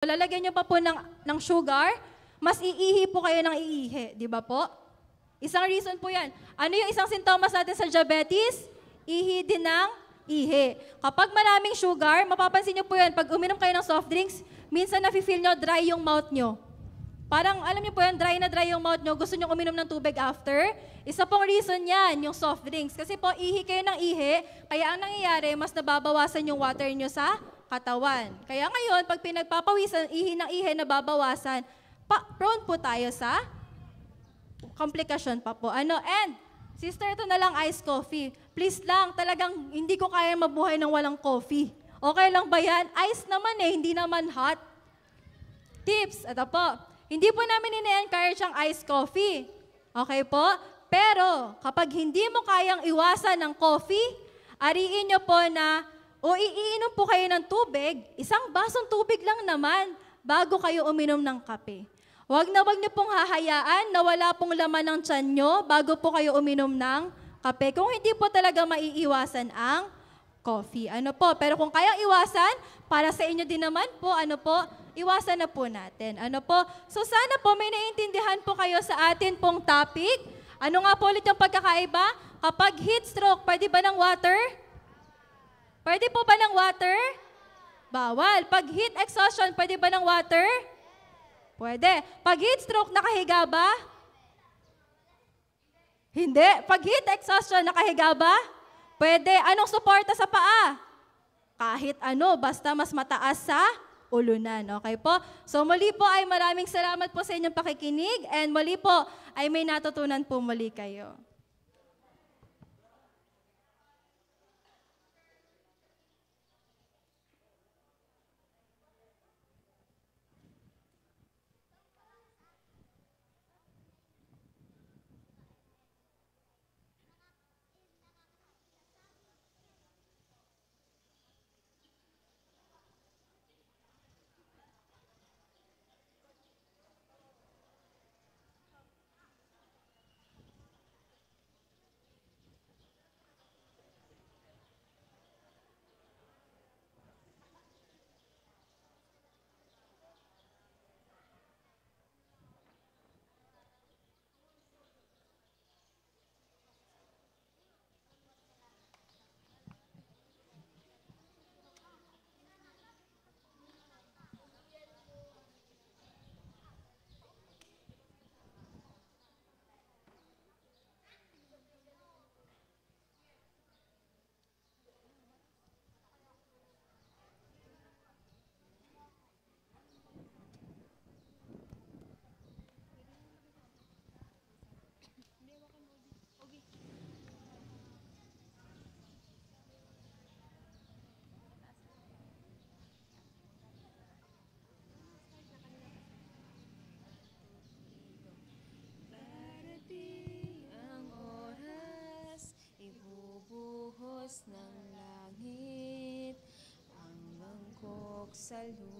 Lalagyan nyo pa po ng, ng sugar, mas iihi po kayo ng iihi, di ba po? Isang reason po yan. Ano yung isang sintomas natin sa diabetes? Ihi din ng ihi. Kapag maraming sugar, mapapansin nyo po yan, pag uminom kayo ng soft drinks, minsan nafe-feel nyo dry yung mouth nyo. Parang alam niyo po yan, dry na dry yung mouth nyo, gusto nyo uminom ng tubig after. Isa pong reason yan, yung soft drinks. Kasi po, ihi kayo ng ihi, kaya ang nangyayari, mas nababawasan yung water nyo sa katawan. Kaya ngayon, pag pinagpapawisan, ihi ng ihi na babawasan, pa, prone po tayo sa komplikasyon pa po. Ano? And, sister, ito na lang ice coffee. Please lang, talagang hindi ko kaya mabuhay ng walang coffee. Okay lang ba yan? Ice naman eh, hindi naman hot. Tips, ito po. Hindi po namin ina-encourage ang ice coffee. Okay po? Pero, kapag hindi mo kayang iwasan ng coffee, ariin nyo po na o iinom po kayo ng tubig, isang basong tubig lang naman bago kayo uminom ng kape. Huwag na huwag niyo pong hahayaan na wala pong laman ng tiyan nyo bago po kayo uminom ng kape. Kung hindi po talaga maiiwasan ang coffee. Ano po? Pero kung kayang iwasan, para sa inyo din naman po, ano po, iwasan na po natin. Ano po? So sana po may naiintindihan po kayo sa atin pong topic. Ano nga po ulit yung pagkakaiba? Kapag heat stroke, pwede ba ng water? Pwede po ba ng water? Bawal. Pag heat exhaustion, pwede ba ng water? Pwede. Pag heat stroke, nakahiga ba? Hindi. Pag heat exhaustion, nakahiga ba? Pwede. Anong suporta sa paa? Kahit ano, basta mas mataas sa ulunan. Okay po? So muli po ay maraming salamat po sa inyong pakikinig and muli po ay may natutunan po muli kayo. 在如。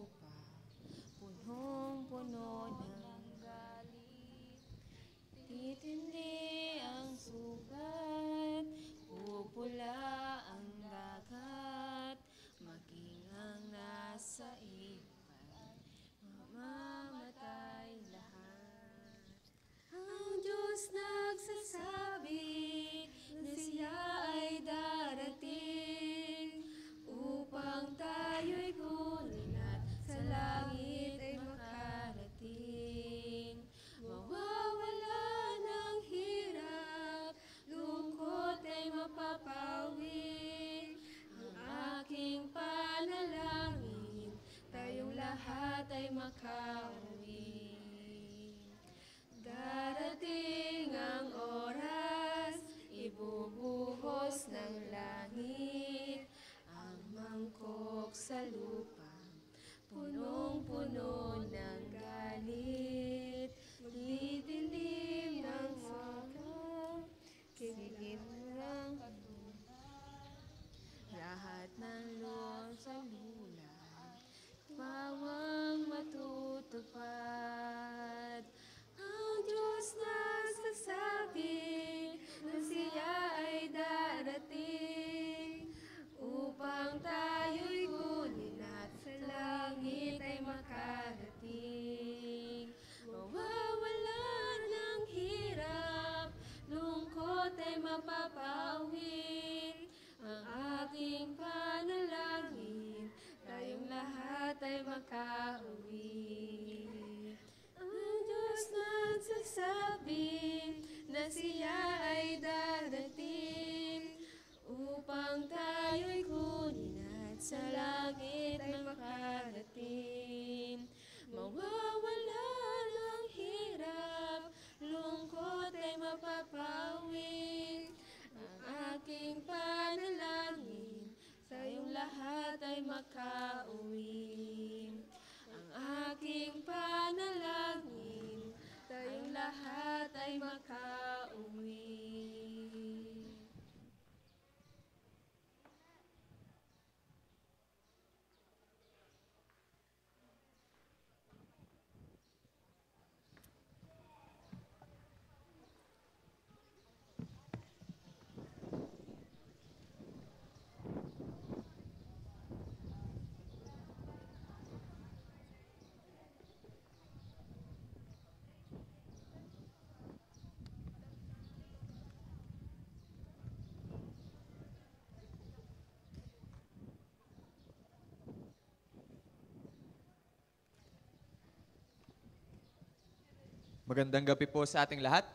Magandang gabi po sa ating lahat.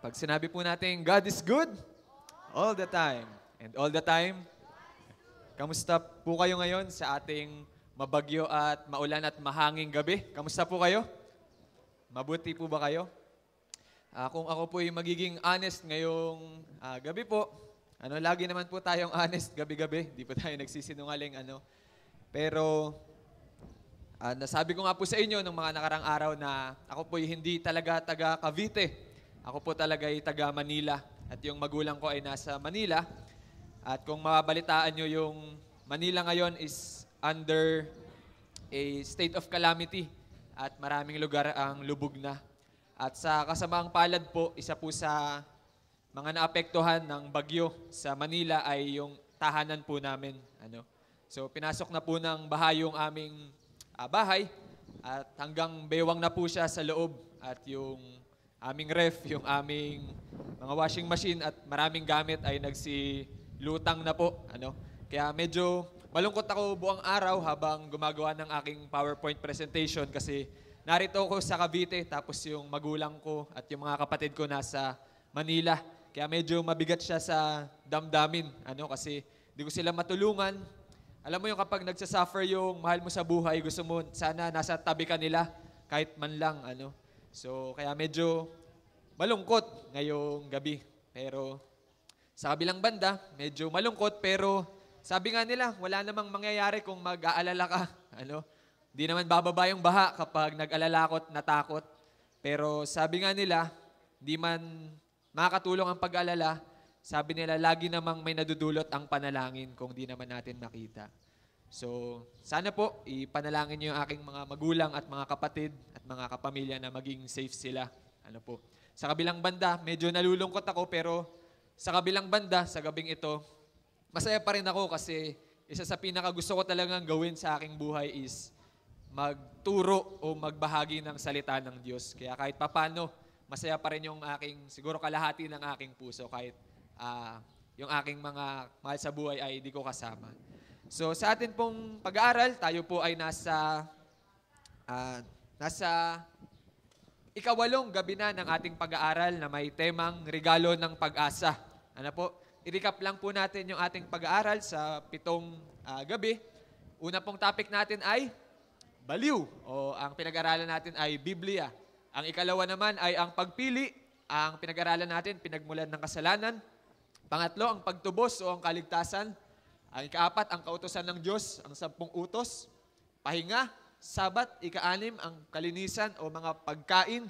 Pag sinabi po natin, God is good all the time. And all the time, kamusta po kayo ngayon sa ating mabagyo at maulan at mahanging gabi? Kamusta po kayo? Mabuti po ba kayo? Uh, kung ako po ay magiging honest ngayong uh, gabi po, ano, lagi naman po tayong honest gabi-gabi. Hindi po tayo nagsisinungaling. Ano. Pero Uh, nasabi ko nga po sa inyo nung mga nakarang araw na ako po hindi talaga taga Cavite. Ako po talaga ay taga Manila. At yung magulang ko ay nasa Manila. At kung mababalitaan nyo yung Manila ngayon is under a state of calamity. At maraming lugar ang lubog na. At sa kasamaang palad po, isa po sa mga naapektuhan ng bagyo sa Manila ay yung tahanan po namin. Ano? So pinasok na po ng bahay yung aming uh, bahay. At hanggang bewang na po siya sa loob at yung aming ref, yung aming mga washing machine at maraming gamit ay nagsilutang na po. Ano? Kaya medyo malungkot ako buong araw habang gumagawa ng aking PowerPoint presentation kasi narito ako sa Cavite tapos yung magulang ko at yung mga kapatid ko nasa Manila. Kaya medyo mabigat siya sa damdamin ano kasi hindi ko sila matulungan alam mo yung kapag nagsasuffer yung mahal mo sa buhay, gusto mo sana nasa tabi ka nila kahit man lang ano. So kaya medyo malungkot ngayong gabi. Pero sa kabilang banda, medyo malungkot pero sabi nga nila, wala namang mangyayari kung mag-aalala ka. Ano? Hindi naman bababa yung baha kapag nag-alala ko't natakot. Pero sabi nga nila, hindi man makakatulong ang pag-alala sabi nila, lagi namang may nadudulot ang panalangin kung di naman natin makita. So, sana po, ipanalangin niyo ang aking mga magulang at mga kapatid at mga kapamilya na maging safe sila. Ano po. Sa kabilang banda, medyo nalulungkot ako pero sa kabilang banda, sa gabing ito, masaya pa rin ako kasi isa sa pinaka gusto ko talagang gawin sa aking buhay is magturo o magbahagi ng salita ng Diyos. Kaya kahit papano, masaya pa rin yung aking, siguro kalahati ng aking puso kahit uh, yung aking mga mahal sa buhay ay hindi ko kasama. So sa atin pong pag-aaral, tayo po ay nasa uh, nasa ikawalong gabi na ng ating pag-aaral na may temang regalo ng pag-asa. Ano po? I-recap lang po natin yung ating pag-aaral sa pitong uh, gabi. Una pong topic natin ay baliw o ang pinag-aralan natin ay Biblia. Ang ikalawa naman ay ang pagpili. Ang pinag-aralan natin, pinagmulan ng kasalanan. Pangatlo, ang pagtubos o ang kaligtasan. Ang ikaapat, ang kautosan ng Diyos, ang sampung utos. Pahinga, sabat, ikaanim, ang kalinisan o mga pagkain.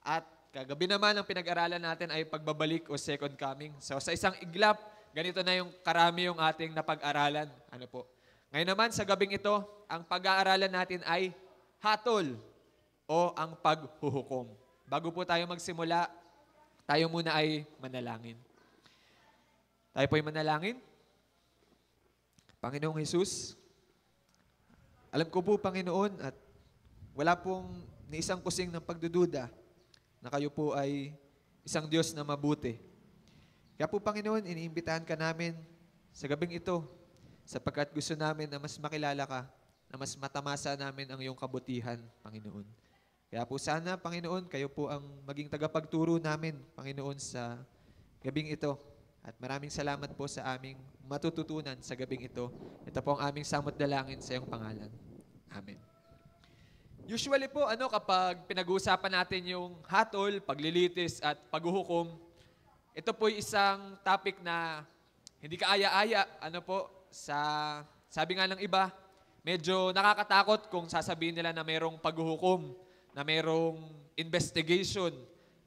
At kagabi naman, ang pinag-aralan natin ay pagbabalik o second coming. So sa isang iglap, ganito na yung karami yung ating napag-aralan. Ano po? Ngayon naman, sa gabing ito, ang pag-aaralan natin ay hatol o ang paghuhukom. Bago po tayo magsimula, tayo muna ay manalangin. Tayo po'y manalangin. Panginoong Jesus, alam ko po, Panginoon, at wala pong ni isang kusing ng pagdududa na kayo po ay isang Diyos na mabuti. Kaya po, Panginoon, iniimbitahan ka namin sa gabing ito sapagkat gusto namin na mas makilala ka, na mas matamasa namin ang iyong kabutihan, Panginoon. Kaya po sana, Panginoon, kayo po ang maging tagapagturo namin, Panginoon, sa gabing ito. At maraming salamat po sa aming matututunan sa gabing ito. Ito po ang aming samot dalangin sa iyong pangalan. Amen. Usually po, ano, kapag pinag-uusapan natin yung hatol, paglilitis at paghuhukom, ito po isang topic na hindi kaaya-aya, ano po, sa, sabi nga ng iba, medyo nakakatakot kung sasabihin nila na mayroong paghuhukom, na mayroong investigation,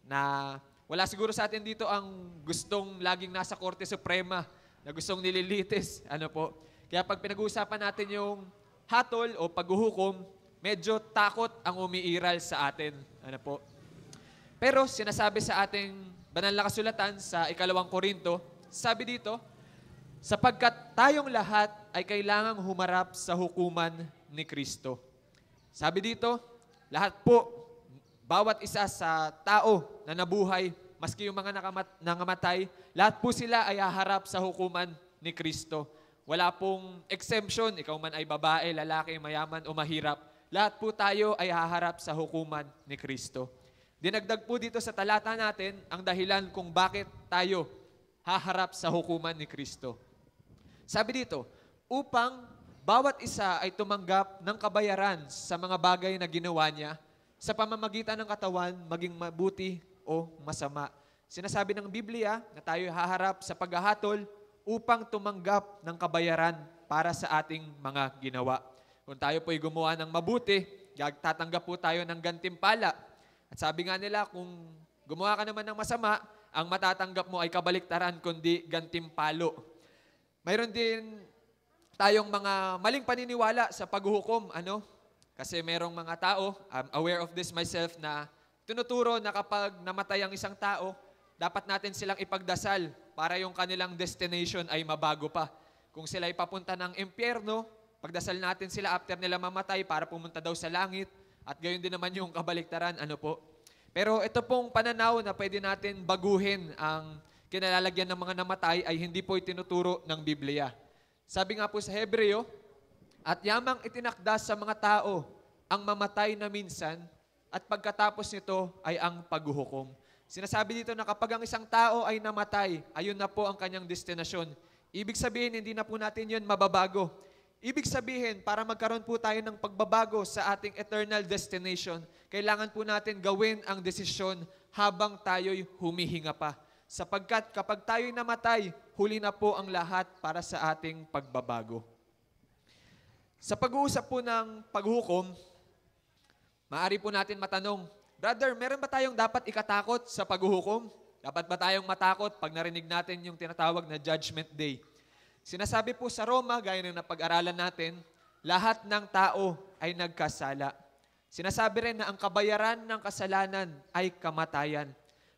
na wala siguro sa atin dito ang gustong laging nasa Korte Suprema na gustong nililitis. Ano po? Kaya pag pinag-uusapan natin yung hatol o paghuhukom, medyo takot ang umiiral sa atin. Ano po? Pero sinasabi sa ating banal na kasulatan sa ikalawang Korinto, sabi dito, sapagkat tayong lahat ay kailangang humarap sa hukuman ni Kristo. Sabi dito, lahat po bawat isa sa tao na nabuhay, maski yung mga nakamat, nangamatay, lahat po sila ay haharap sa hukuman ni Kristo. Wala pong exemption, ikaw man ay babae, lalaki, mayaman o mahirap. Lahat po tayo ay haharap sa hukuman ni Kristo. Dinagdag po dito sa talata natin ang dahilan kung bakit tayo haharap sa hukuman ni Kristo. Sabi dito, upang bawat isa ay tumanggap ng kabayaran sa mga bagay na ginawa niya sa pamamagitan ng katawan maging mabuti o masama. Sinasabi ng Biblia na tayo haharap sa paghahatol upang tumanggap ng kabayaran para sa ating mga ginawa. Kung tayo po'y gumawa ng mabuti, tatanggap po tayo ng gantimpala. At sabi nga nila, kung gumawa ka naman ng masama, ang matatanggap mo ay kabaliktaran kundi gantimpalo. Mayroon din tayong mga maling paniniwala sa paghuhukom, ano? Kasi merong mga tao, I'm aware of this myself, na tinuturo na kapag namatay ang isang tao, dapat natin silang ipagdasal para yung kanilang destination ay mabago pa. Kung sila ay papunta ng impyerno, pagdasal natin sila after nila mamatay para pumunta daw sa langit. At gayon din naman yung kabaliktaran, ano po. Pero ito pong pananaw na pwede natin baguhin ang kinalalagyan ng mga namatay ay hindi po itinuturo ng Biblia. Sabi nga po sa Hebreo, at yamang itinakda sa mga tao ang mamatay na minsan at pagkatapos nito ay ang paghuhukom. Sinasabi dito na kapag ang isang tao ay namatay, ayun na po ang kanyang destinasyon. Ibig sabihin, hindi na po natin yun mababago. Ibig sabihin, para magkaroon po tayo ng pagbabago sa ating eternal destination, kailangan po natin gawin ang desisyon habang tayo'y humihinga pa. Sapagkat kapag tayo'y namatay, huli na po ang lahat para sa ating pagbabago. Sa pag-uusap po ng paghukom, maaari po natin matanong, Brother, meron ba tayong dapat ikatakot sa paghuhukom? Dapat ba tayong matakot pag narinig natin yung tinatawag na Judgment Day? Sinasabi po sa Roma, gaya ng napag-aralan natin, lahat ng tao ay nagkasala. Sinasabi rin na ang kabayaran ng kasalanan ay kamatayan.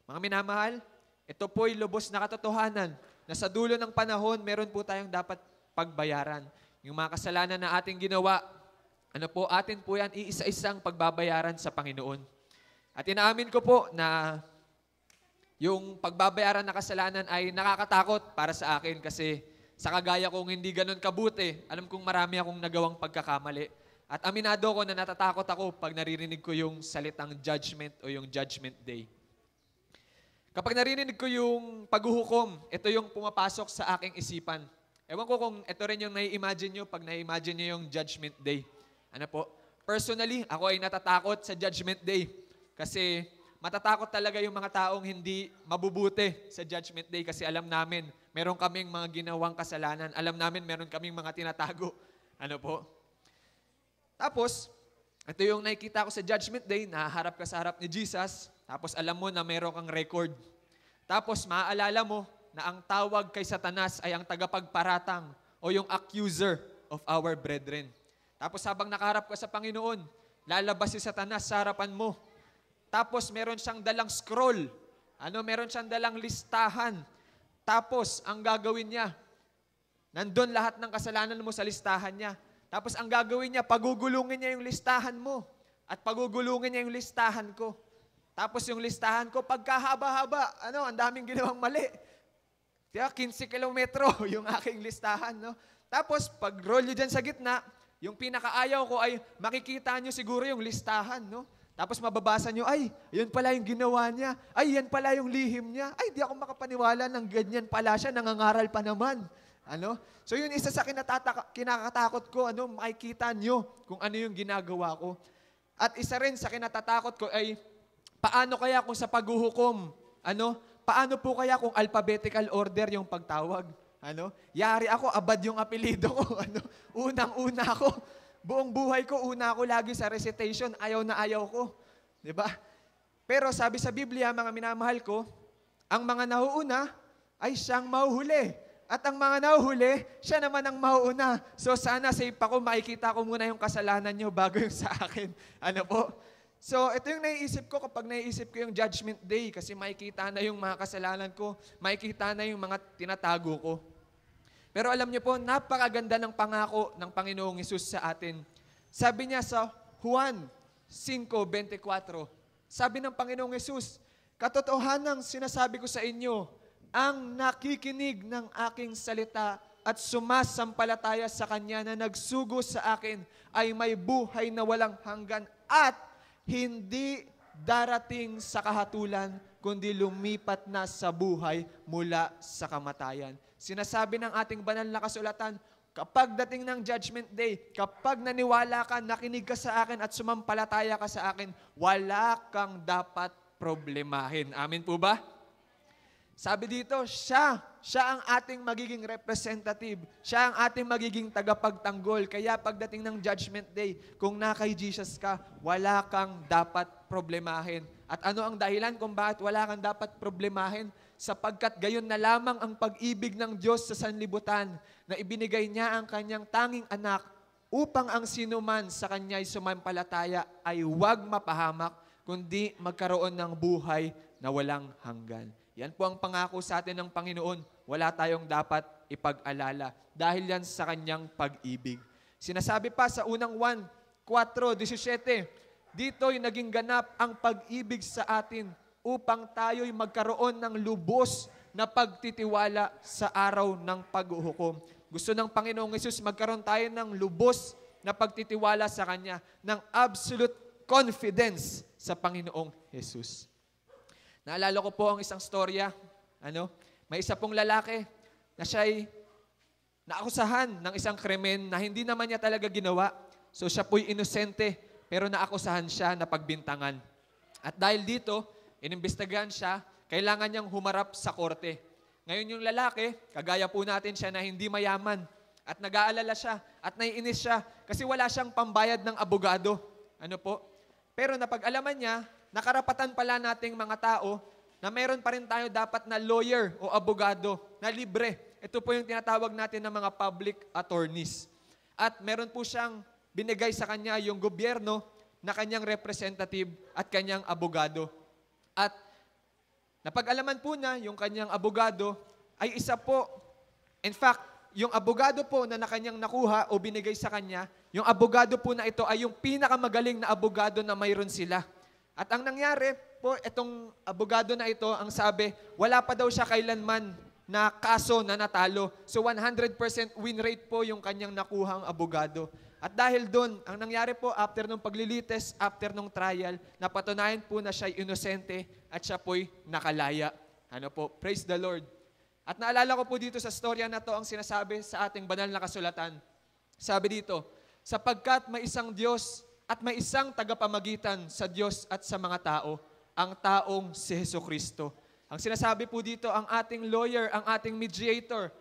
Mga minamahal, ito po'y lubos na katotohanan na sa dulo ng panahon, meron po tayong dapat pagbayaran. Yung mga kasalanan na ating ginawa, ano po, atin po yan iisa-isang pagbabayaran sa Panginoon. At inaamin ko po na yung pagbabayaran na kasalanan ay nakakatakot para sa akin kasi sa kagaya kong hindi ganun kabuti, alam kong marami akong nagawang pagkakamali. At aminado ko na natatakot ako pag naririnig ko yung salitang judgment o yung judgment day. Kapag naririnig ko yung paghuhukom, ito yung pumapasok sa aking isipan. Ewan ko kung ito rin yung nai-imagine nyo pag nai-imagine nyo yung Judgment Day. Ano po? Personally, ako ay natatakot sa Judgment Day. Kasi matatakot talaga yung mga taong hindi mabubuti sa Judgment Day kasi alam namin, meron kaming mga ginawang kasalanan. Alam namin, meron kaming mga tinatago. Ano po? Tapos, ito yung nakikita ko sa Judgment Day, nahaharap ka sa harap ni Jesus, tapos alam mo na meron kang record. Tapos maaalala mo, na ang tawag kay Satanas ay ang tagapagparatang o yung accuser of our brethren. Tapos habang nakaharap ka sa Panginoon, lalabas si Satanas sa harapan mo. Tapos meron siyang dalang scroll. Ano, meron siyang dalang listahan. Tapos ang gagawin niya, nandun lahat ng kasalanan mo sa listahan niya. Tapos ang gagawin niya, pagugulungin niya yung listahan mo. At pagugulungin niya yung listahan ko. Tapos yung listahan ko, pagkahaba-haba, ano, ang daming ginawang mali. Kaya 15 kilometro yung aking listahan. No? Tapos, pag roll nyo dyan sa gitna, yung pinakaayaw ko ay makikita nyo siguro yung listahan. No? Tapos mababasa nyo, ay, yun pala yung ginawa niya. Ay, yan pala yung lihim niya. Ay, di ako makapaniwala ng ganyan pala siya, nangangaral pa naman. Ano? So yun isa sa kinatata- kinakatakot ko, ano, makikita nyo kung ano yung ginagawa ko. At isa rin sa kinatatakot ko ay, paano kaya kung sa paghuhukom, ano, Paano po kaya kung alphabetical order yung pagtawag? Ano? Yari ako, abad yung apelido ko. Ano? Unang-una ako. Buong buhay ko, una ako lagi sa recitation. Ayaw na ayaw ko. ba? Diba? Pero sabi sa Biblia, mga minamahal ko, ang mga nauuna ay siyang mauhuli. At ang mga nauhuli, siya naman ang mauuna. So sana safe ako, makikita ko muna yung kasalanan niyo bago yung sa akin. Ano po? So, ito yung naiisip ko kapag naiisip ko yung judgment day kasi makikita na yung mga kasalanan ko, makikita na yung mga tinatago ko. Pero alam niyo po, napakaganda ng pangako ng Panginoong Isus sa atin. Sabi niya sa Juan 5.24, sabi ng Panginoong Isus, Katotohanang sinasabi ko sa inyo, ang nakikinig ng aking salita at sumasampalataya sa Kanya na nagsugo sa akin ay may buhay na walang hanggan at hindi darating sa kahatulan, kundi lumipat na sa buhay mula sa kamatayan. Sinasabi ng ating banal na kasulatan, kapag dating ng Judgment Day, kapag naniwala ka, nakinig ka sa akin at sumampalataya ka sa akin, wala kang dapat problemahin. Amin po ba? Sabi dito, siya siya ang ating magiging representative. Siya ang ating magiging tagapagtanggol. Kaya pagdating ng Judgment Day, kung na kay Jesus ka, wala kang dapat problemahin. At ano ang dahilan kung bakit wala kang dapat problemahin? Sapagkat gayon na lamang ang pag-ibig ng Diyos sa sanlibutan na ibinigay niya ang kanyang tanging anak upang ang sinuman sa kanya'y sumampalataya ay huwag mapahamak, kundi magkaroon ng buhay na walang hanggan. Yan po ang pangako sa atin ng Panginoon. Wala tayong dapat ipag-alala dahil yan sa kanyang pag-ibig. Sinasabi pa sa unang 1, 4, 17, dito ay naging ganap ang pag-ibig sa atin upang tayo'y magkaroon ng lubos na pagtitiwala sa araw ng paghuhukom. Gusto ng Panginoong Yesus magkaroon tayo ng lubos na pagtitiwala sa Kanya, ng absolute confidence sa Panginoong Yesus. Naalala ko po ang isang storya. Ano? May isa pong lalaki na siya'y naakusahan ng isang krimen na hindi naman niya talaga ginawa. So siya po'y inosente pero naakusahan siya na pagbintangan. At dahil dito, inimbestigahan siya, kailangan niyang humarap sa korte. Ngayon yung lalaki, kagaya po natin siya na hindi mayaman. At nag-aalala siya at naiinis siya kasi wala siyang pambayad ng abogado. Ano po? Pero napag-alaman niya nakarapatan pala nating mga tao na meron pa rin tayo dapat na lawyer o abogado na libre. Ito po yung tinatawag natin ng mga public attorneys. At meron po siyang binigay sa kanya yung gobyerno na kanyang representative at kanyang abogado. At napag-alaman po na yung kanyang abogado ay isa po, in fact, yung abogado po na nakanyang nakuha o binigay sa kanya, yung abogado po na ito ay yung pinakamagaling na abogado na mayroon sila. At ang nangyari po, itong abogado na ito, ang sabi, wala pa daw siya kailanman na kaso na natalo. So 100% win rate po yung kanyang nakuhang abogado. At dahil doon, ang nangyari po after nung paglilites, after nung trial, napatunayan po na siya inosente at siya po'y nakalaya. Ano po, praise the Lord. At naalala ko po dito sa storya na to ang sinasabi sa ating banal na kasulatan. Sabi dito, sapagkat may isang Diyos at may isang tagapamagitan sa Diyos at sa mga tao, ang taong si Heso Kristo. Ang sinasabi po dito, ang ating lawyer, ang ating mediator,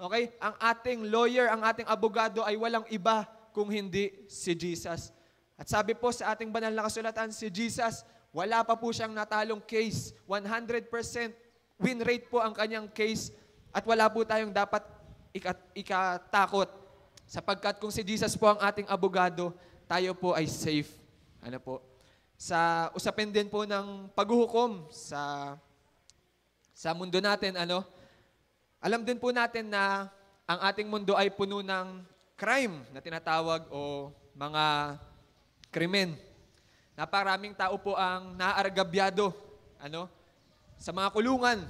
okay? Ang ating lawyer, ang ating abogado ay walang iba kung hindi si Jesus. At sabi po sa ating banal na kasulatan, si Jesus, wala pa po siyang natalong case. 100% win rate po ang kanyang case at wala po tayong dapat ikat- ikatakot. Sapagkat kung si Jesus po ang ating abogado, tayo po ay safe. Ano po? Sa usapin din po ng paghuhukom sa sa mundo natin, ano? Alam din po natin na ang ating mundo ay puno ng crime na tinatawag o mga krimen. Napakaraming tao po ang naaargabyado, ano? Sa mga kulungan.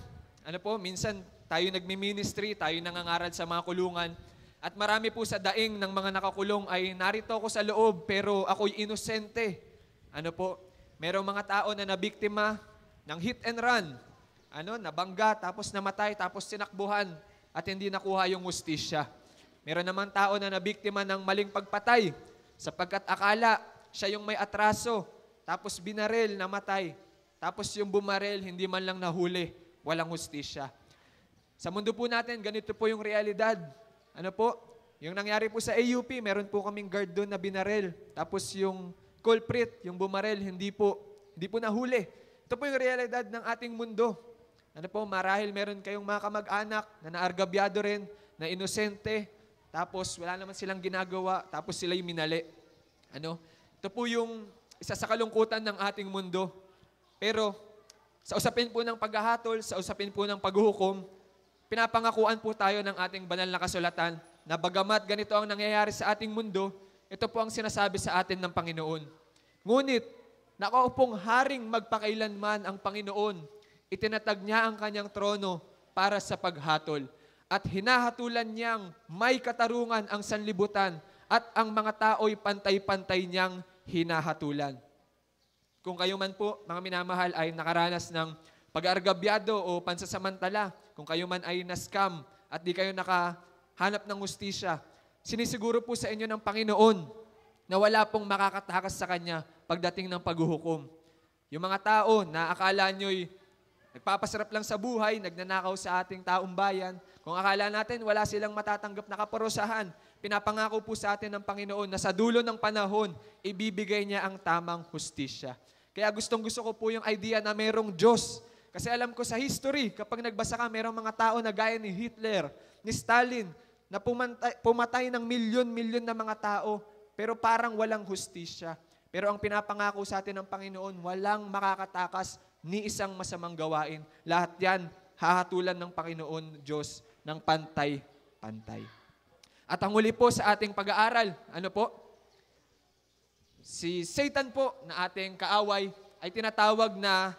Ano po, minsan tayo nagmi-ministry, tayo nangangaral sa mga kulungan at marami po sa daing ng mga nakakulong ay narito ko sa loob pero ako'y inosente. Ano po? Merong mga tao na nabiktima ng hit and run. Ano, nabangga, tapos namatay, tapos sinakbuhan at hindi nakuha yung mustisya. Meron naman tao na nabiktima ng maling pagpatay sapagkat akala siya yung may atraso, tapos binarel, namatay. Tapos yung bumarel, hindi man lang nahuli. Walang hustisya. Sa mundo po natin, ganito po yung realidad ano po, yung nangyari po sa AUP, meron po kaming guard doon na binarel. Tapos yung culprit, yung bumarel, hindi po, hindi po nahuli. Ito po yung realidad ng ating mundo. Ano po, marahil meron kayong mga kamag-anak na naargabyado rin, na inosente, tapos wala naman silang ginagawa, tapos sila yung minali. Ano? Ito po yung isa sa kalungkutan ng ating mundo. Pero sa usapin po ng paghahatol, sa usapin po ng paghuhukom, Pinapangakuan po tayo ng ating banal na kasulatan na bagamat ganito ang nangyayari sa ating mundo, ito po ang sinasabi sa atin ng Panginoon. Ngunit, nakaupong haring magpakailanman ang Panginoon, itinatag niya ang kanyang trono para sa paghatol. At hinahatulan niyang may katarungan ang sanlibutan at ang mga tao'y pantay-pantay niyang hinahatulan. Kung kayo man po, mga minamahal, ay nakaranas ng pag-argabyado o pansasamantala kung kayo man ay na-scam at di kayo nakahanap ng hustisya, sinisiguro po sa inyo ng Panginoon na wala pong makakatakas sa Kanya pagdating ng paghuhukom. Yung mga tao na akala nyo'y nagpapasarap lang sa buhay, nagnanakaw sa ating taong bayan, kung akala natin wala silang matatanggap na kaparusahan, pinapangako po sa atin ng Panginoon na sa dulo ng panahon, ibibigay niya ang tamang hustisya. Kaya gustong gusto ko po yung idea na merong Diyos kasi alam ko sa history, kapag nagbasa ka, merong mga tao na gaya ni Hitler, ni Stalin, na pumantay, pumatay ng milyon-milyon na mga tao, pero parang walang hustisya. Pero ang pinapangako sa atin ng Panginoon, walang makakatakas ni isang masamang gawain. Lahat yan, hahatulan ng Panginoon Diyos ng pantay-pantay. At ang huli po sa ating pag-aaral, ano po? Si Satan po na ating kaaway ay tinatawag na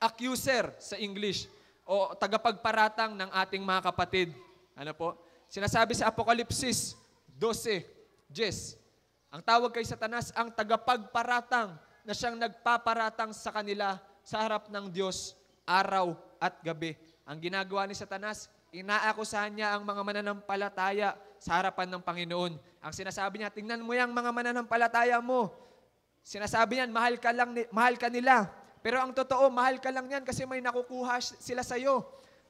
accuser sa English o tagapagparatang ng ating mga kapatid. Ano po? Sinasabi sa Apokalipsis 12, Jess, ang tawag kay Satanas ang tagapagparatang na siyang nagpaparatang sa kanila sa harap ng Diyos araw at gabi. Ang ginagawa ni Satanas, inaakusahan niya ang mga mananampalataya sa harapan ng Panginoon. Ang sinasabi niya, tingnan mo yung mga mananampalataya mo. Sinasabi niya, mahal ka, lang, mahal ka nila pero ang totoo, mahal ka lang yan kasi may nakukuha sila sa'yo.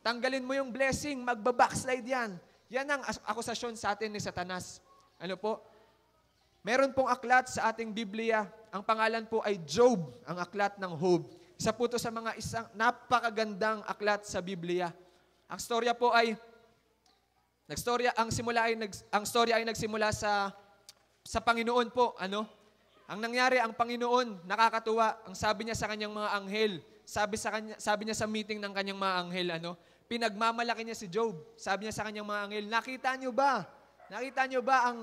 Tanggalin mo yung blessing, magbabackslide yan. Yan ang akusasyon sa atin ni Satanas. Ano po? Meron pong aklat sa ating Biblia. Ang pangalan po ay Job, ang aklat ng Hob. Isa po to sa mga isang napakagandang aklat sa Biblia. Ang storya po ay nagstorya ang simula ay nag, ang storya ay nagsimula sa sa Panginoon po, ano? Ang nangyari, ang Panginoon, nakakatuwa, ang sabi niya sa kanyang mga anghel, sabi, sa kanya, sabi niya sa meeting ng kanyang mga anghel, ano, pinagmamalaki niya si Job. Sabi niya sa kanyang mga anghel, nakita niyo ba? Nakita niyo ba ang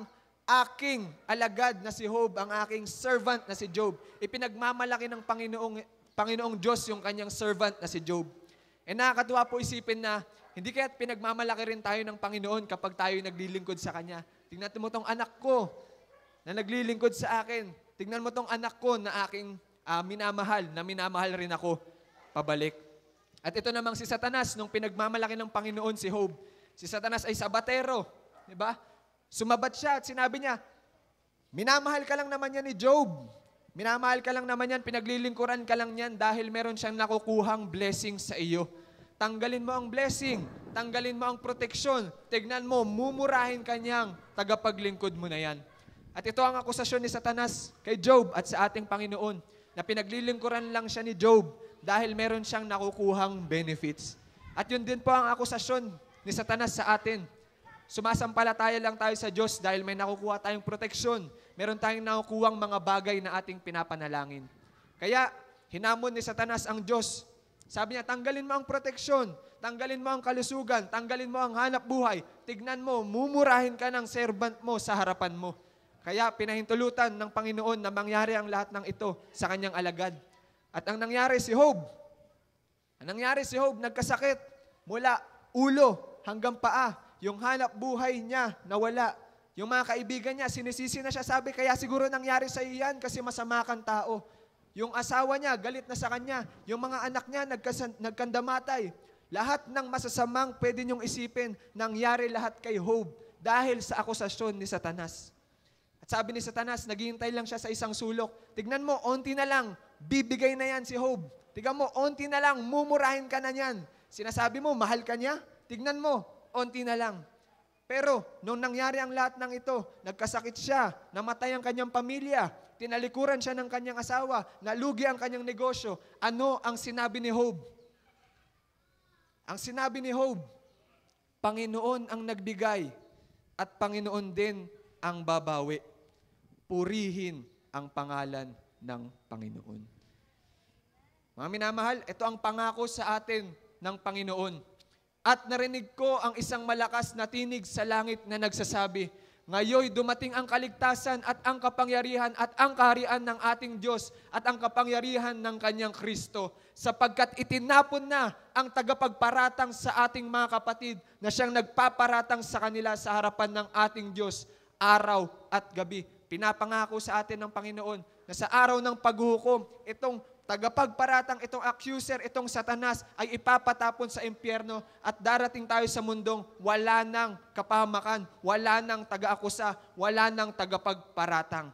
aking alagad na si Job, ang aking servant na si Job? Ipinagmamalaki ng Panginoong, Panginoong Diyos yung kanyang servant na si Job. E nakakatuwa po isipin na, hindi kaya't pinagmamalaki rin tayo ng Panginoon kapag tayo naglilingkod sa Kanya. Tingnan mo tong anak ko na naglilingkod sa akin Tignan mo tong anak ko na aking uh, minamahal, na minamahal rin ako pabalik. At ito namang si Satanas, nung pinagmamalaki ng Panginoon si Job, si Satanas ay sabatero. Di ba? Sumabat siya at sinabi niya, minamahal ka lang naman yan ni Job. Minamahal ka lang naman yan, pinaglilingkuran ka lang yan dahil meron siyang nakukuhang blessing sa iyo. Tanggalin mo ang blessing, tanggalin mo ang protection, tignan mo, mumurahin kanyang tagapaglingkod mo na yan. At ito ang akusasyon ni Satanas kay Job at sa ating Panginoon na pinaglilingkuran lang siya ni Job dahil meron siyang nakukuhang benefits. At yun din po ang akusasyon ni Satanas sa atin. Sumasampalataya lang tayo sa Diyos dahil may nakukuha tayong proteksyon. Meron tayong nakukuhang mga bagay na ating pinapanalangin. Kaya, hinamon ni Satanas ang Diyos. Sabi niya, tanggalin mo ang proteksyon, tanggalin mo ang kalusugan, tanggalin mo ang hanap buhay, tignan mo, mumurahin ka ng servant mo sa harapan mo. Kaya pinahintulutan ng Panginoon na mangyari ang lahat ng ito sa kanyang alagad. At ang nangyari si Job, ang nangyari si Job, nagkasakit mula ulo hanggang paa. Yung hanap buhay niya nawala. Yung mga kaibigan niya, sinisisi na siya. Sabi, kaya siguro nangyari sa iyo yan kasi masama kang tao. Yung asawa niya, galit na sa kanya. Yung mga anak niya, nagkas- nagkandamatay. Lahat ng masasamang pwede niyong isipin, nangyari lahat kay Job dahil sa akusasyon ni Satanas. At sabi ni Satanas, naghihintay lang siya sa isang sulok. Tignan mo, onti na lang, bibigay na yan si Job. Tignan mo, onti na lang, mumurahin ka na niyan. Sinasabi mo, mahal ka niya? Tignan mo, onti na lang. Pero, nung nangyari ang lahat ng ito, nagkasakit siya, namatay ang kanyang pamilya, tinalikuran siya ng kanyang asawa, nalugi ang kanyang negosyo, ano ang sinabi ni Job? Ang sinabi ni Job, Panginoon ang nagbigay at Panginoon din ang babawi purihin ang pangalan ng Panginoon. Mga minamahal, ito ang pangako sa atin ng Panginoon. At narinig ko ang isang malakas na tinig sa langit na nagsasabi, Ngayoy dumating ang kaligtasan at ang kapangyarihan at ang kaharian ng ating Diyos at ang kapangyarihan ng Kanyang Kristo sapagkat itinapon na ang tagapagparatang sa ating mga kapatid na siyang nagpaparatang sa kanila sa harapan ng ating Diyos araw at gabi Pinapangako sa atin ng Panginoon na sa araw ng paghukom, itong tagapagparatang, itong accuser, itong satanas ay ipapatapon sa impyerno at darating tayo sa mundong wala nang kapahamakan, wala nang taga-akusa, wala nang tagapagparatang.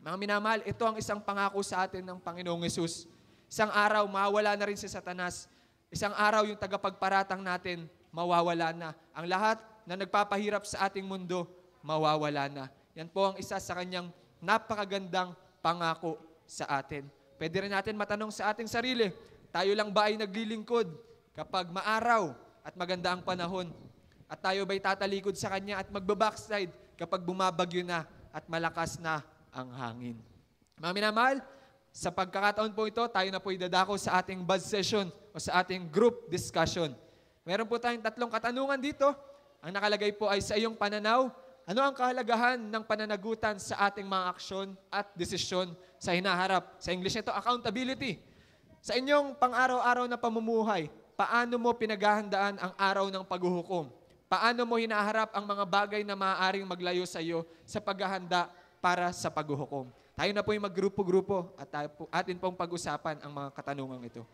Mga minamahal, ito ang isang pangako sa atin ng Panginoong Yesus. Isang araw, mawala na rin si satanas. Isang araw, yung tagapagparatang natin, mawawala na. Ang lahat na nagpapahirap sa ating mundo, mawawala na. Yan po ang isa sa kanyang napakagandang pangako sa atin. Pwede rin natin matanong sa ating sarili, tayo lang ba ay naglilingkod kapag maaraw at maganda ang panahon? At tayo ba'y tatalikod sa Kanya at magbabackside kapag bumabagyo na at malakas na ang hangin? Mga minamahal, sa pagkakataon po ito, tayo na po'y dadako sa ating buzz session o sa ating group discussion. Meron po tayong tatlong katanungan dito. Ang nakalagay po ay sa iyong pananaw, ano ang kahalagahan ng pananagutan sa ating mga aksyon at desisyon sa hinaharap? Sa English nito, accountability. Sa inyong pang-araw-araw na pamumuhay, paano mo pinaghahandaan ang araw ng paghuhukom? Paano mo hinaharap ang mga bagay na maaaring maglayo sa iyo sa paghahanda para sa paghuhukom? Tayo na po yung maggrupo-grupo at tayo po, atin pong pag-usapan ang mga katanungang ito.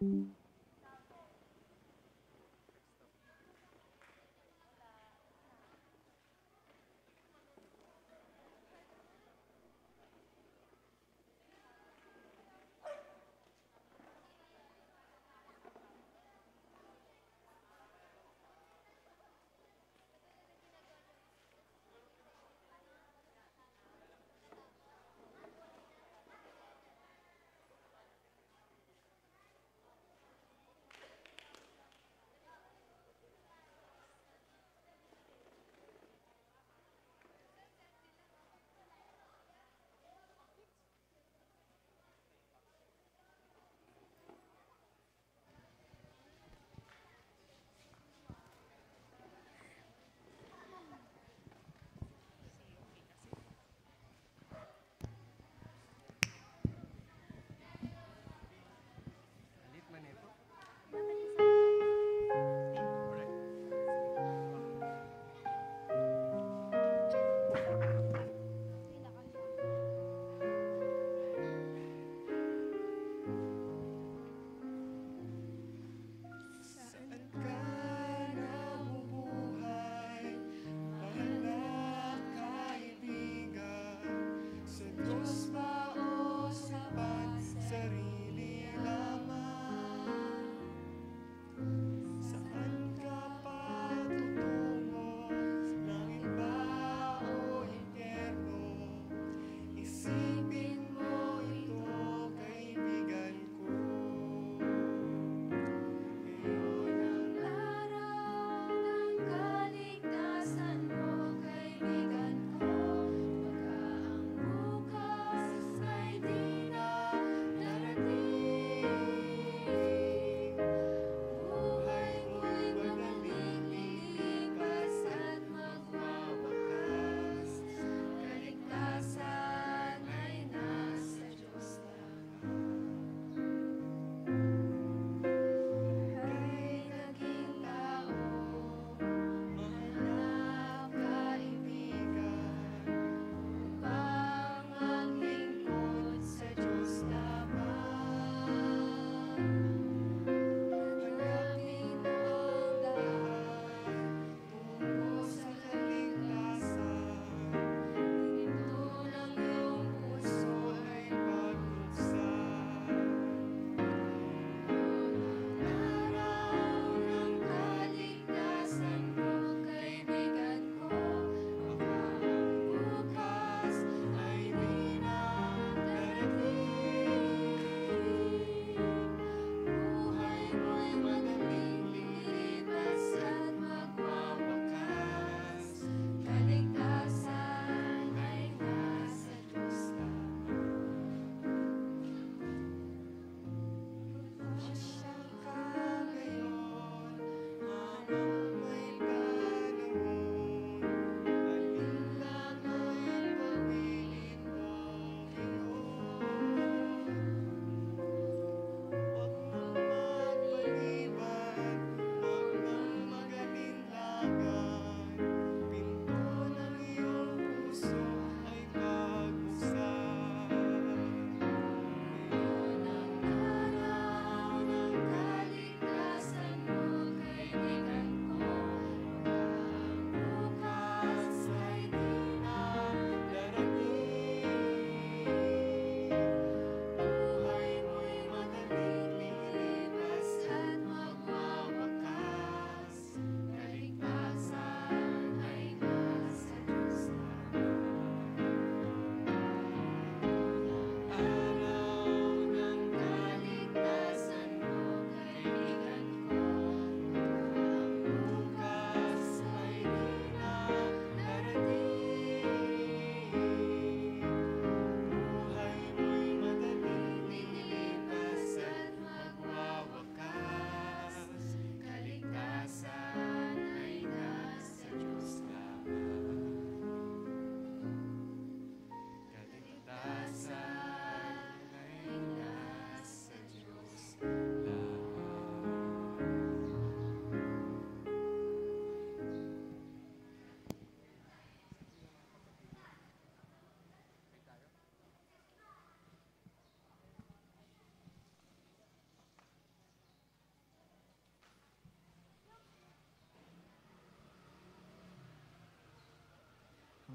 Thank you.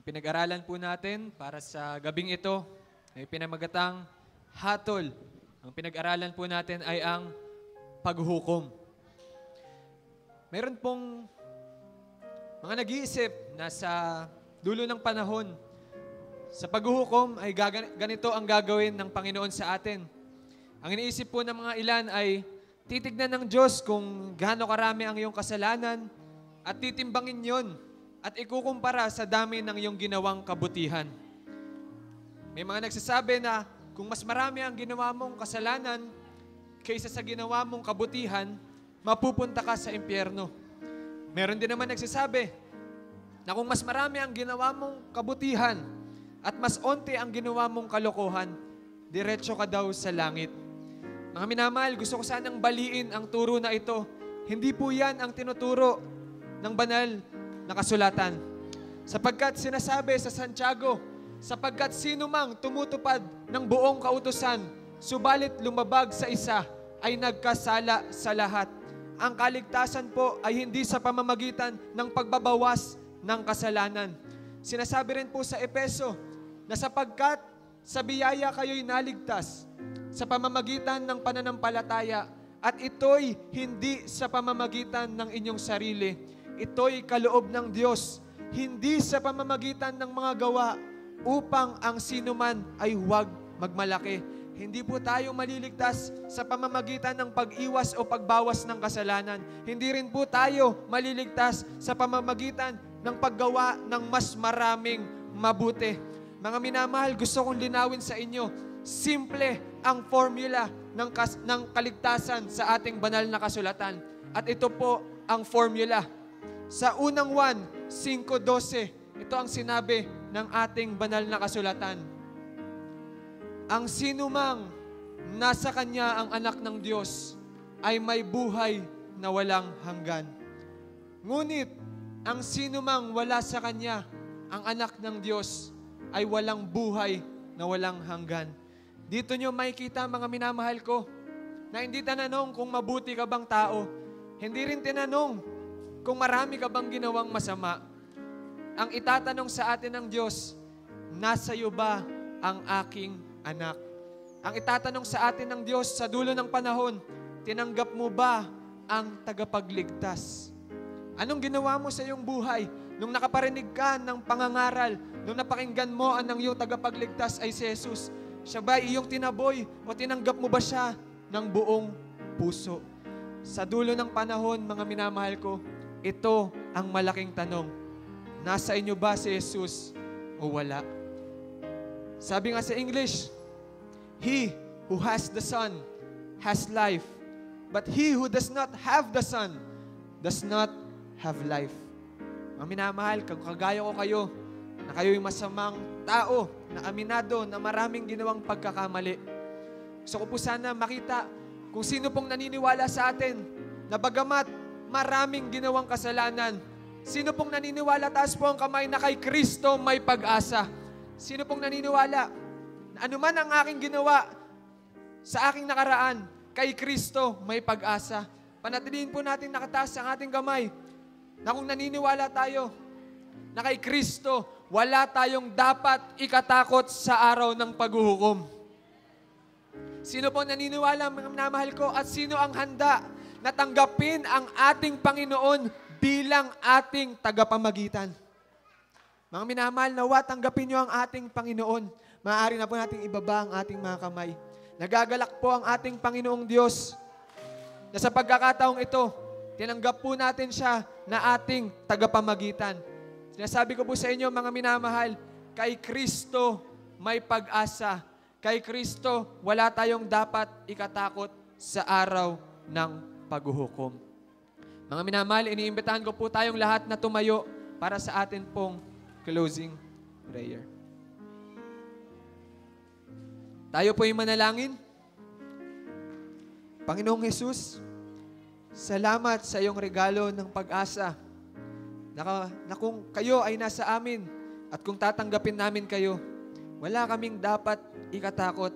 pinag-aralan po natin para sa gabing ito ay pinamagatang hatol. Ang pinag-aralan po natin ay ang paghukom. Meron pong mga nag-iisip na sa dulo ng panahon, sa paghuhukom ay ganito ang gagawin ng Panginoon sa atin. Ang iniisip po ng mga ilan ay titignan ng Diyos kung gaano karami ang iyong kasalanan at titimbangin yon at ikukumpara sa dami ng iyong ginawang kabutihan. May mga nagsasabi na kung mas marami ang ginawa mong kasalanan kaysa sa ginawa mong kabutihan, mapupunta ka sa impyerno. Meron din naman nagsasabi na kung mas marami ang ginawa mong kabutihan at mas onti ang ginawa mong kalokohan, diretso ka daw sa langit. Mga minamahal, gusto ko sanang baliin ang turo na ito. Hindi po yan ang tinuturo ng banal nakasulatan. Sapagkat sinasabi sa Santiago, sapagkat sino mang tumutupad ng buong kautusan, subalit lumabag sa isa, ay nagkasala sa lahat. Ang kaligtasan po ay hindi sa pamamagitan ng pagbabawas ng kasalanan. Sinasabi rin po sa Epeso na sapagkat sa biyaya kayo'y naligtas sa pamamagitan ng pananampalataya at ito'y hindi sa pamamagitan ng inyong sarili, Ito'y kaloob ng Diyos, hindi sa pamamagitan ng mga gawa upang ang sinuman ay huwag magmalaki. Hindi po tayo maliligtas sa pamamagitan ng pag-iwas o pagbawas ng kasalanan. Hindi rin po tayo maliligtas sa pamamagitan ng paggawa ng mas maraming mabuti. Mga minamahal, gusto kong linawin sa inyo, simple ang formula ng, kas- ng kaligtasan sa ating banal na kasulatan. At ito po ang formula sa unang 1, 5.12, ito ang sinabi ng ating banal na kasulatan. Ang sinumang nasa Kanya ang anak ng Diyos ay may buhay na walang hanggan. Ngunit, ang sinumang wala sa Kanya, ang anak ng Diyos, ay walang buhay na walang hanggan. Dito nyo makikita mga minamahal ko na hindi tananong kung mabuti ka bang tao. Hindi rin tinanong kung marami ka bang ginawang masama, ang itatanong sa atin ng Diyos, nasa iyo ba ang aking anak? Ang itatanong sa atin ng Diyos sa dulo ng panahon, tinanggap mo ba ang tagapagligtas? Anong ginawa mo sa iyong buhay nung nakaparinig ka ng pangangaral, nung napakinggan mo ang ng iyong tagapagligtas ay si Jesus? Siya ba iyong tinaboy o tinanggap mo ba siya ng buong puso? Sa dulo ng panahon, mga minamahal ko, ito ang malaking tanong. Nasa inyo ba si Jesus o wala? Sabi nga sa English, He who has the Son has life, but he who does not have the Son does not have life. Mga minamahal, kagaya ko kayo, na kayo'y masamang tao, na aminado, na maraming ginawang pagkakamali. Gusto ko po sana makita kung sino pong naniniwala sa atin na bagamat maraming ginawang kasalanan. Sino pong naniniwala, taas po ang kamay na kay Kristo may pag-asa. Sino pong naniniwala, ano man ang aking ginawa sa aking nakaraan, kay Kristo may pag-asa. Panatiliin po natin nakataas ang ating kamay na kung naniniwala tayo na kay Kristo, wala tayong dapat ikatakot sa araw ng paghuhukom. Sino po naniniwala, mga minamahal ko, at sino ang handa na tanggapin ang ating Panginoon bilang ating tagapamagitan. Mga minamahal, nawa tanggapin niyo ang ating Panginoon. Maaari na po nating ibaba ang ating mga kamay. Nagagalak po ang ating Panginoong Diyos na sa pagkakataong ito, tinanggap po natin siya na ating tagapamagitan. Sinasabi ko po sa inyo, mga minamahal, kay Kristo may pag-asa. Kay Kristo, wala tayong dapat ikatakot sa araw ng paghuhukom. Mga minamahal, iniimbitahan ko po tayong lahat na tumayo para sa atin pong closing prayer. Tayo po yung manalangin. Panginoong Jesus, salamat sa iyong regalo ng pag-asa na, na kung kayo ay nasa amin at kung tatanggapin namin kayo, wala kaming dapat ikatakot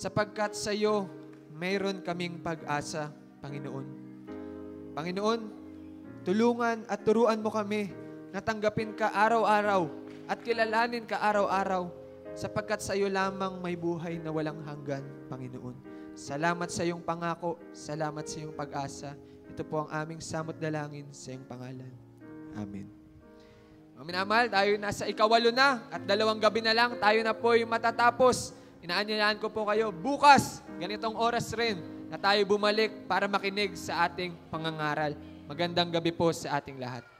sapagkat sa iyo mayroon kaming pag-asa. Panginoon. Panginoon, tulungan at turuan mo kami na tanggapin ka araw-araw at kilalanin ka araw-araw sapagkat sa iyo lamang may buhay na walang hanggan, Panginoon. Salamat sa iyong pangako, salamat sa iyong pag-asa. Ito po ang aming samot dalangin sa iyong pangalan. Amen. Mga minamal, tayo nasa ikawalo na at dalawang gabi na lang tayo na po yung matatapos. Inaanyalaan ko po kayo, bukas, ganitong oras rin, na tayo bumalik para makinig sa ating pangangaral. Magandang gabi po sa ating lahat.